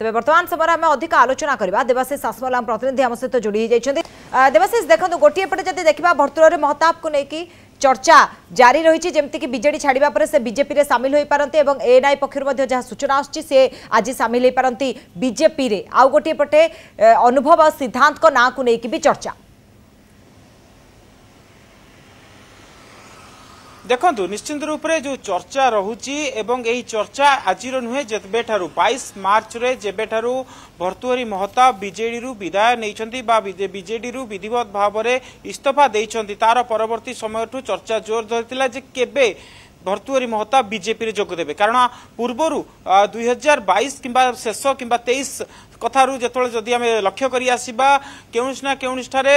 তবে বর্তমান সময় আমি অধিক আলোচনা করা দেবাশিষ শাসমল আম প্রতিনিধি আমার সহ যোড়ি হয়ে যাই দেবাশিষ দেখুন গোটিয়ে পটে যদি দেখা ভর্তুরের মহতাবকে কুকি চর্চা জারি রয়েছে যেমিকি বিজেডি ছাড়া পরে সে বিজেপি সামিল হয়ে পারে এবং এএনআই পক্ষর যা সূচনা আসছে সে আজ সামিল হয়ে পারে বিজেপি আউ গোটিয়ে পটে অনুভব আর সিদ্ধান্ত না নেই চর্চা ଦେଖନ୍ତୁ ନିଶ୍ଚିନ୍ତ ରୂପରେ ଯେଉଁ ଚର୍ଚ୍ଚା ରହୁଛି ଏବଂ ଏହି ଚର୍ଚ୍ଚା ଆଜିର ନୁହେଁ ଯେବେଠାରୁ ବାଇଶ ମାର୍ଚ୍ଚରେ ଯେବେଠାରୁ ଭର୍ତ୍ତୁହରି ମହତାବ ବିଜେଡିରୁ ବିଦାୟ ନେଇଛନ୍ତି ବା ବିଜେଡିରୁ ବିଧିବଦ୍ଧ ଭାବରେ ଇସ୍ତଫା ଦେଇଛନ୍ତି ତାର ପରବର୍ତ୍ତୀ ସମୟଠୁ ଚର୍ଚ୍ଚା ଜୋର ଧରିଥିଲା ଯେ କେବେ ভর্তুহরি মহতা বিজেপি যোগ দেবে কারণ পূর্বর দুই হাজার বাইশ কিংবা শেষ কিংবা তেইশ কথার যেত যদি আমি লক্ষ্য করে আসবা কেউটি না কেউটিঠার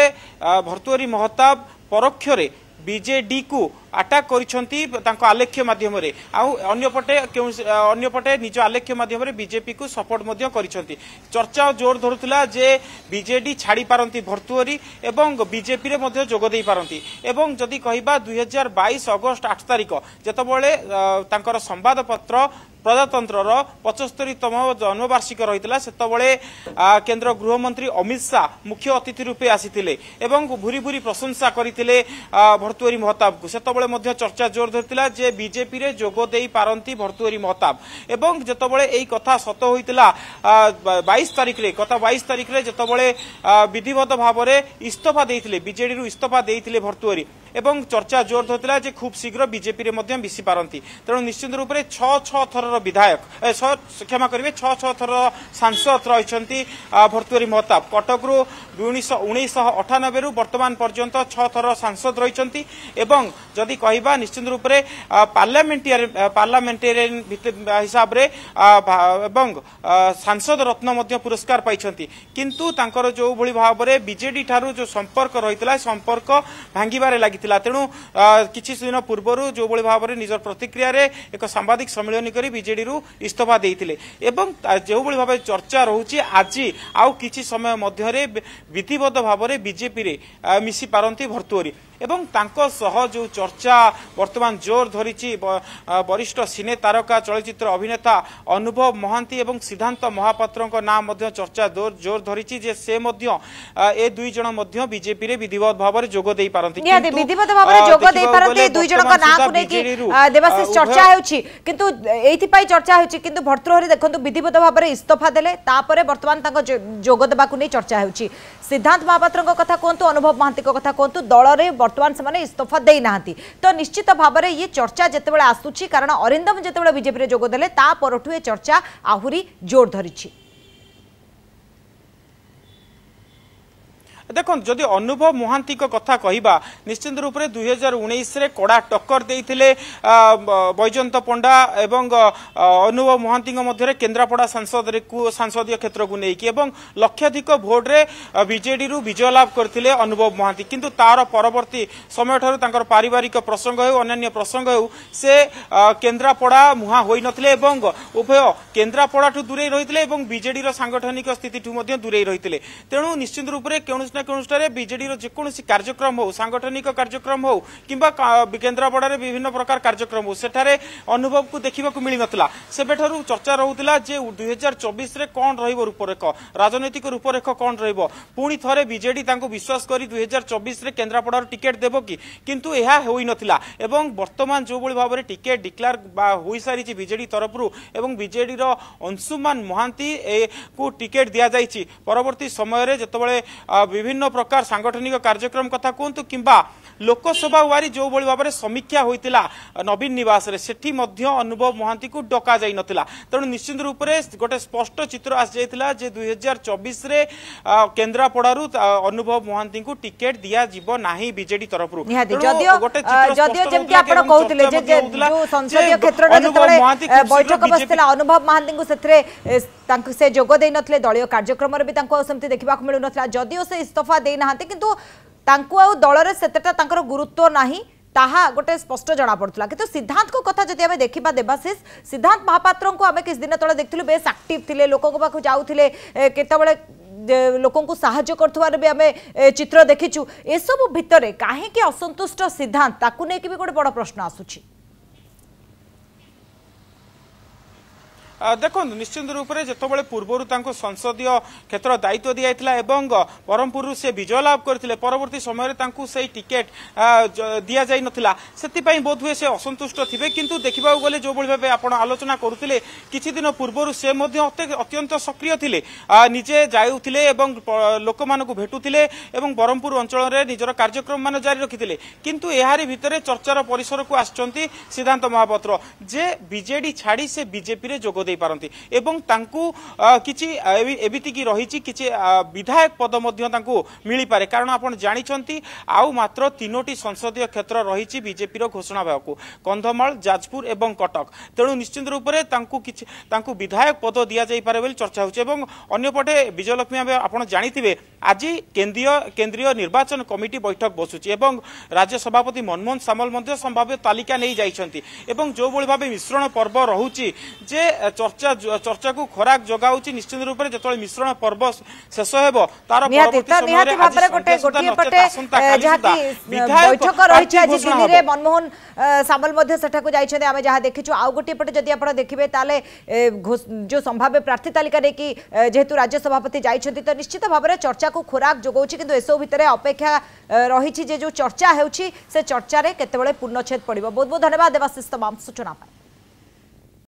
ভর্তুহরি মহতাব পরোক্ষরে বিজেডি কু আটাକ୍ କରିଛନ୍ତି ତାଙ୍କ ଆଲେଖ୍ୟ ମାଧ୍ୟମରେ ଆଉ ଅନ୍ୟପଟେ କେଉଁ ଅନ୍ୟପଟେ ନିଜ ଆଲେଖ୍ୟ ମାଧ୍ୟମରେ ବିଜେପିକୁ ସପୋର୍ଟ ମଧ୍ୟ କରିଛନ୍ତି ଚର୍ଚ୍ଚା ଜୋର ଧରୁଥିଲା ଯେ ବିଜେଡି ଛାଡ଼ିପାରନ୍ତି ଭର୍ତ୍ତୁହରି ଏବଂ ବିଜେପିରେ ମଧ୍ୟ ଯୋଗ ଦେଇପାରନ୍ତି ଏବଂ ଯଦି କହିବା ଦୁଇହଜାର ବାଇଶ ଅଗଷ୍ଟ ଆଠ ତାରିଖ ଯେତେବେଳେ ତାଙ୍କର ସମ୍ବାଦପତ୍ର ପ୍ରଜାତନ୍ତ୍ରର ପଞ୍ଚସ୍ତରୀତମ ଜନ୍ମବାର୍ଷିକ ରହିଥିଲା ସେତେବେଳେ କେନ୍ଦ୍ର ଗୃହମନ୍ତ୍ରୀ ଅମିତ ଶାହା ମୁଖ୍ୟ ଅତିଥି ରୂପେ ଆସିଥିଲେ ଏବଂ ଭୁରି ଭୁରି ପ୍ରଶଂସା କରିଥିଲେ ଭର୍ତ୍ତୁହରି ମହତାବଙ୍କୁ ସେତେବେଳେ ସେତେବେଳେ ମଧ୍ୟ ଚର୍ଚ୍ଚା ଜୋର ଧରିଥିଲା ଯେ ବିଜେପିରେ ଯୋଗ ଦେଇପାରନ୍ତି ଭର୍ତ୍ତୁହରି ମହତାବ ଏବଂ ଯେତେବେଳେ ଏହି କଥା ସତ ହୋଇଥିଲା ବାଇଶ ତାରିଖରେ କଥା ବାଇଶ ତାରିଖରେ ଯେତେବେଳେ ବିଧିବଦ୍ଧ ଭାବରେ ଇସ୍ତଫା ଦେଇଥିଲେ ବିଜେଡ଼ିରୁ ଇସ୍ତଫା ଦେଇଥିଲେ ଭର୍ତ୍ତୁହରି এবং চর্চা জোর ধরুলা যে খুব শীঘ্র বিজেপি মধ্যে মিশি পারতি তেমন নিশ্চিত রূপে ছ ছ থরর বিধায়ক ক্ষমা করবে ছ ছ থরর সাংসদ রয়েছেন ভর্তুহরি মহতাব কটক রু উনিশশহ রু বর্তমান পর্যন্ত ছ থরর সাংসদ রয়েছেন এবং যদি কহবা নিশ্চিত রূপে পার্লামেন্টারি পার্লামেন্টারিয়ান হিসাবে এবং সাংসদ রত্ন মধ্যে পুরস্কার পাইছেন কিন্তু তাঁর যেভাবে ভাবে বিজেডি ঠার সম্পর্ক রয়েছে সম্পর্ক ভাঙ্গিবার লাগি ଚାଲିଥିଲା ତେଣୁ କିଛି ଦିନ ପୂର୍ବରୁ ଯେଉଁଭଳି ଭାବରେ ନିଜର ପ୍ରତିକ୍ରିୟାରେ ଏକ ସାମ୍ବାଦିକ ସମ୍ମିଳନୀ କରି ବିଜେଡିରୁ ଇସ୍ତଫା ଦେଇଥିଲେ ଏବଂ ଯେଉଁଭଳି ଭାବେ ଚର୍ଚ୍ଚା ରହୁଛି ଆଜି ଆଉ କିଛି ସମୟ ମଧ୍ୟରେ ବିଧିବଦ୍ଧ ଭାବରେ ବିଜେପିରେ ମିଶିପାରନ୍ତି ଭର୍ତ୍ତୁଆରୀ এবং তাঙ্ক সহ যে চর্চা বর্তমান জোর ধরিছি বরিষ্ঠ সিনে তারকা চলচ্চিত্র অভিনেতা অনুভব মহান্তি এবং সিদ্ধান্ত মহাপাত্রଙ୍କ ନାଁ ମଧ୍ୟ ଚର୍ଚ୍ଚା ଜୋର ଧରିଛି ଯେ ସେ ମଧ୍ୟ ଏ ଦୁଇ ଜଣ ମଧ୍ୟ ବିଜେପିରେ ବିଧିବଦ୍ଧ ଭାବରେ ଯୋଗ ଦେଇପାରନ୍ତି ବିଧିବଦ୍ଧ ଭାବରେ ଯୋଗ ଦେଇପାରନ୍ତି ଦୁଇ ଜଣଙ୍କ ନାଁକୁ ନେଇକି ଦେବାଶିଷ ଚର୍ଚ୍ଚା ହେଉଛି କିନ୍ତୁ ଏଇଥିପାଇଁ ଚର୍ଚ୍ଚା ହେଉଛି କିନ୍ତୁ ଭର୍ତ୍ତୃହରି ଦେଖନ୍ତୁ ବିଧିବଦ୍ଧ ଭାବରେ ଇସ୍ତଫା ଦେଲେ ତାପରେ ବର୍ତ୍ତମାନ ତାଙ୍କ ଯୋଗ ଦେବାକୁ ନେଇ ଚର୍ଚ୍ଚା ହେଉଛି ସିଦ୍ଧାନ୍ତ ମହାପାତ୍ରଙ୍କ କଥା କୁହନ୍ତୁ ଅନୁଭବ ମହାନ୍ତିଙ୍କ କଥା କୁହନ୍ତୁ ଦଳରେ ବର୍ତ୍ତମାନ ସେମାନେ ଇସ୍ତଫା ଦେଇନାହାନ୍ତି ତ ନିଶ୍ଚିତ ଭାବରେ ଇଏ ଚର୍ଚ୍ଚା ଯେତେବେଳେ ଆସୁଛି କାରଣ ଅରିନ୍ଦମ ଯେତେବେଳେ ବିଜେପିରେ ଯୋଗଦେଲେ ତା ପରଠୁ ଏ ଚର୍ଚ୍ଚା ଆହୁରି ଜୋର ଧରିଛି ଦେଖନ୍ତୁ ଯଦି ଅନୁଭବ ମହାନ୍ତିଙ୍କ କଥା କହିବା ନିଶ୍ଚିନ୍ତ ରୂପରେ ଦୁଇ ହଜାର ଉଣେଇଶରେ କଡ଼ା ଟକ୍କର ଦେଇଥିଲେ ବୈଜୟନ୍ତ ପଣ୍ଡା ଏବଂ ଅନୁଭବ ମହାନ୍ତିଙ୍କ ମଧ୍ୟରେ କେନ୍ଦ୍ରାପଡ଼ା ସାଂସଦ ସାଂସଦୀୟ କ୍ଷେତ୍ରକୁ ନେଇକି ଏବଂ ଲକ୍ଷାଧିକ ଭୋଟ୍ରେ ବିଜେଡ଼ିରୁ ବିଜୟ ଲାଭ କରିଥିଲେ ଅନୁଭବ ମହାନ୍ତି କିନ୍ତୁ ତା'ର ପରବର୍ତ୍ତୀ ସମୟଠାରୁ ତାଙ୍କର ପାରିବାରିକ ପ୍ରସଙ୍ଗ ହେଉ ଅନ୍ୟାନ୍ୟ ପ୍ରସଙ୍ଗ ହେଉ ସେ କେନ୍ଦ୍ରାପଡ଼ା ମୁହାଁ ହୋଇନଥିଲେ ଏବଂ ଉଭୟ କେନ୍ଦ୍ରାପଡ଼ାଠୁ ଦୂରେଇ ରହିଥିଲେ ଏବଂ ବିଜେଡ଼ିର ସାଂଗଠନିକ ସ୍ଥିତିଠୁ ମଧ୍ୟ ଦୂରେଇ ରହିଥିଲେ ତେଣୁ ନିଶ୍ଚିତ ରୂପରେ କେଉଁ କୌଣସି ନା କୌଣସିଠାରେ ବିଜେଡ଼ିର ଯେକୌଣସି କାର୍ଯ୍ୟକ୍ରମ ହେଉ ସାଙ୍ଗଠନିକ କାର୍ଯ୍ୟକ୍ରମ ହେଉ କିମ୍ବା କେନ୍ଦ୍ରାପଡ଼ାରେ ବିଭିନ୍ନ ପ୍ରକାର କାର୍ଯ୍ୟକ୍ରମ ହେଉ ସେଠାରେ ଅନୁଭବକୁ ଦେଖିବାକୁ ମିଳିନଥିଲା ସେବେଠାରୁ ଚର୍ଚ୍ଚା ରହୁଥିଲା ଯେ ଦୁଇ ହଜାର ଚବିଶରେ କ'ଣ ରହିବ ରୂପରେଖ ରାଜନୈତିକ ରୂପରେଖ କ'ଣ ରହିବ ପୁଣି ଥରେ ବିଜେଡି ତାଙ୍କୁ ବିଶ୍ୱାସ କରି ଦୁଇ ହଜାର ଚବିଶରେ କେନ୍ଦ୍ରାପଡ଼ାରୁ ଟିକେଟ୍ ଦେବ କି କିନ୍ତୁ ଏହା ହୋଇନଥିଲା ଏବଂ ବର୍ତ୍ତମାନ ଯେଉଁଭଳି ଭାବରେ ଟିକେଟ୍ ଡିକ୍ଲାର ବା ହୋଇସାରିଛି ବିଜେଡି ତରଫରୁ ଏବଂ ବିଜେଡିର ଅଂଶୁମାନ ମହାନ୍ତି କୁ ଟିକେଟ୍ ଦିଆଯାଇଛି ପରବର୍ତ୍ତୀ ସମୟରେ ଯେତେବେଳେ বিভিন্ন প্রকার সাংগঠনিক কার্যক্রম কথা কুহতু কিংবা লোকসভা ওয়ারি যেভাবে ভাবে সমীক্ষা হয়েছিল নবীন নিবাসের সেটি মধ্যে অনুভব মহান্তি ডকা যাই নথিলা তেমন নিশ্চিন্ত রূপে গোটে স্পষ্ট চিত্র আসি যাই যে দুই হাজার চবিশে কেন্দ্রাপড়ার অনুভব মহান্তি টিকেট দিয়া যাব না বিজেডি তরফ গোটে অনুভব মহান্তি অনুভব মহান্তি से जोग दे दलय कार्यक्रम भी सेमती देखा मिलून जदिव से इस्तफा दे ना कि दलर से गुरुत्व ना ତାହା ଗୋଟେ ସ୍ପଷ୍ଟ ଜଣାପଡ଼ୁଥିଲା କିନ୍ତୁ ସିଦ୍ଧାନ୍ତଙ୍କ କଥା ଯଦି ଆମେ ଦେଖିବା ଦେବାଶିଷ ସିଦ୍ଧାନ୍ତ ମହାପାତ୍ରଙ୍କୁ ଆମେ କିଛି ଦିନ ତଳେ ଦେଖିଥିଲୁ ବେଶ ଆକ୍ଟିଭ୍ ଥିଲେ ଲୋକଙ୍କ ପାଖକୁ ଯାଉଥିଲେ କେତେବେଳେ ଲୋକଙ୍କୁ ସାହାଯ୍ୟ କରୁଥିବାର ବି ଆମେ ଚିତ୍ର ଦେଖିଛୁ ଏସବୁ ଭିତରେ କାହିଁକି ଅସନ୍ତୁଷ୍ଟ ସିଦ୍ଧାନ୍ତ ତାକୁ ନେଇକି ବି ଗୋଟେ ବଡ଼ ପ୍ରଶ୍ନ ଆସୁଛି ଦେଖନ୍ତୁ ନିଶ୍ଚିନ୍ତ ରୂପରେ ଯେତେବେଳେ ପୂର୍ବରୁ ତାଙ୍କୁ ସଂସଦୀୟ କ୍ଷେତ୍ର ଦାୟିତ୍ୱ ଦିଆଯାଇଥିଲା ଏବଂ ବ୍ରହ୍ମପୁରରୁ ସେ ବିଜୟ ଲାଭ କରିଥିଲେ ପରବର୍ତ୍ତୀ ସମୟରେ ତାଙ୍କୁ ସେଇ ଟିକେଟ୍ ଦିଆଯାଇନଥିଲା ସେଥିପାଇଁ ବୋଧହୁଏ ସେ ଅସନ୍ତୁଷ୍ଟ ଥିବେ କିନ୍ତୁ ଦେଖିବାକୁ ଗଲେ ଯେଉଁଭଳି ଭାବେ ଆପଣ ଆଲୋଚନା କରୁଥିଲେ କିଛି ଦିନ ପୂର୍ବରୁ ସେ ମଧ୍ୟ ଅତ୍ୟନ୍ତ ସକ୍ରିୟ ଥିଲେ ନିଜେ ଯାଉଥିଲେ ଏବଂ ଲୋକମାନଙ୍କୁ ଭେଟୁଥିଲେ ଏବଂ ବ୍ରହ୍ମପୁର ଅଞ୍ଚଳରେ ନିଜର କାର୍ଯ୍ୟକ୍ରମମାନ ଜାରି ରଖିଥିଲେ କିନ୍ତୁ ଏହାରି ଭିତରେ ଚର୍ଚ୍ଚାର ପରିସରକୁ ଆସିଛନ୍ତି ସିଦ୍ଧାନ୍ତ ମହାପାତ୍ର ଯେ ବିଜେଡି ଛାଡ଼ି ସେ ବିଜେପିରେ ଯୋଗ ଦେଇପାରନ୍ତି ଏବଂ ତାଙ୍କୁ କିଛି ଏମିତିକି ରହିଛି କିଛି ବିଧାୟକ ପଦ ମଧ୍ୟ ତାଙ୍କୁ ମିଳିପାରେ କାରଣ ଆପଣ ଜାଣିଛନ୍ତି ଆଉ ମାତ୍ର ତିନୋଟି ସଂସଦୀୟ କ୍ଷେତ୍ର ରହିଛି ବିଜେପିର ଘୋଷଣା ହେବାକୁ କନ୍ଧମାଳ ଯାଜପୁର ଏବଂ କଟକ ତେଣୁ ନିଶ୍ଚିତ ରୂପରେ ତାଙ୍କୁ କିଛି ତାଙ୍କୁ ବିଧାୟକ ପଦ ଦିଆଯାଇପାରେ ବୋଲି ଚର୍ଚ୍ଚା ହେଉଛି ଏବଂ ଅନ୍ୟପଟେ ବିଜୟଲକ୍ଷ୍ମୀ ଆମେ ଆପଣ ଜାଣିଥିବେ ଆଜି କେନ୍ଦ୍ରୀୟ କେନ୍ଦ୍ରୀୟ ନିର୍ବାଚନ କମିଟି ବୈଠକ ବସୁଛି ଏବଂ ରାଜ୍ୟ ସଭାପତି ମନମୋହନ ସାମଲ ମଧ୍ୟ ସମ୍ଭାବ୍ୟ ତାଲିକା ନେଇ ଯାଇଛନ୍ତି ଏବଂ ଯେଉଁଭଳି ଭାବେ ମିଶ୍ରଣ ପର୍ବ ରହୁଛି ଯେ चर्चा चर्चा को खोराक जगाउछि निश्चित रूप रे जतले मिश्रण पर्व शेष हेबो तार कि चर्चा को पूर्ण छेद पडिबो बहुत बहुत धन्यवाद देवाशिष तमाम सूचना